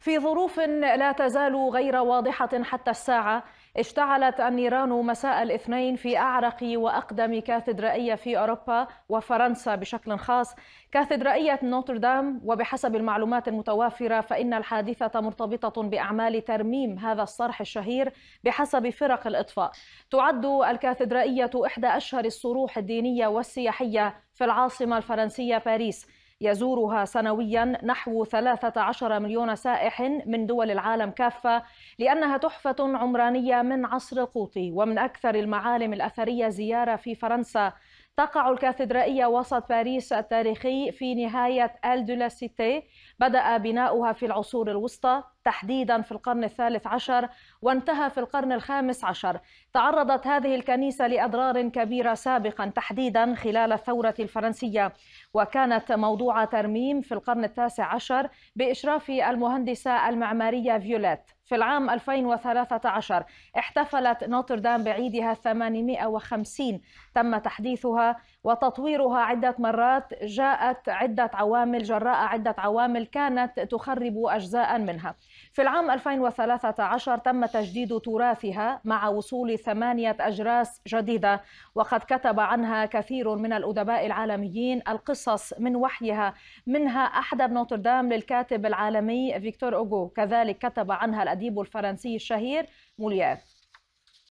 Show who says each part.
Speaker 1: في ظروف لا تزال غير واضحة حتى الساعة اشتعلت النيران مساء الاثنين في أعرق وأقدم كاتدرائية في أوروبا وفرنسا بشكل خاص كاتدرائية نوتردام وبحسب المعلومات المتوافرة فإن الحادثة مرتبطة بأعمال ترميم هذا الصرح الشهير بحسب فرق الإطفاء تعد الكاتدرائية إحدى أشهر الصروح الدينية والسياحية في العاصمة الفرنسية باريس يزورها سنويا نحو 13 مليون سائح من دول العالم كافة لأنها تحفة عمرانية من عصر القوطي ومن أكثر المعالم الأثرية زيارة في فرنسا تقع الكاتدرائية وسط باريس التاريخي في نهاية آل دولا سيتي بدأ بناؤها في العصور الوسطى تحديدا في القرن الثالث عشر وانتهى في القرن الخامس عشر تعرضت هذه الكنيسة لأضرار كبيرة سابقا تحديدا خلال الثورة الفرنسية وكانت موضوع ترميم في القرن التاسع عشر بإشراف المهندسة المعمارية فيوليت في العام 2013 احتفلت نوتردام بعيدها 850 تم تحديثها وتطويرها عدة مرات جاءت عدة عوامل جراء عدة عوامل كانت تخرب أجزاء منها في العام 2013 تم تجديد تراثها مع وصول ثمانية أجراس جديدة وقد كتب عنها كثير من الأدباء العالميين القصص من وحيها منها أحدى نوتردام للكاتب العالمي فيكتور أوغو كذلك كتب عنها الأدباء الأديب الفرنسي الشهير موليير